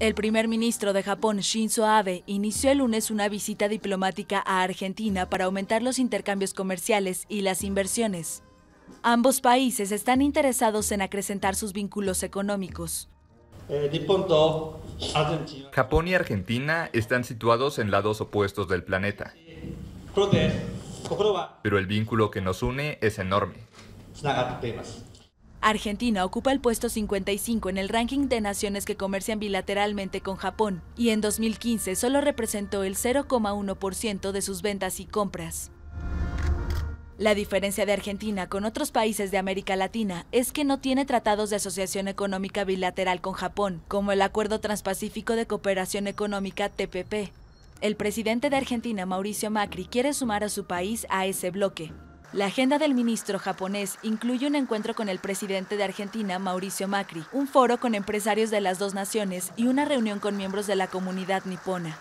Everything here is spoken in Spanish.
El primer ministro de Japón, Shinzo Abe, inició el lunes una visita diplomática a Argentina para aumentar los intercambios comerciales y las inversiones. Ambos países están interesados en acrecentar sus vínculos económicos. Eh, Japón y Argentina están situados en lados opuestos del planeta. Pero el vínculo que nos une es enorme. Argentina ocupa el puesto 55 en el ranking de naciones que comercian bilateralmente con Japón y en 2015 solo representó el 0,1% de sus ventas y compras. La diferencia de Argentina con otros países de América Latina es que no tiene tratados de asociación económica bilateral con Japón, como el Acuerdo Transpacífico de Cooperación Económica TPP. El presidente de Argentina, Mauricio Macri, quiere sumar a su país a ese bloque, la agenda del ministro japonés incluye un encuentro con el presidente de Argentina, Mauricio Macri, un foro con empresarios de las dos naciones y una reunión con miembros de la comunidad nipona.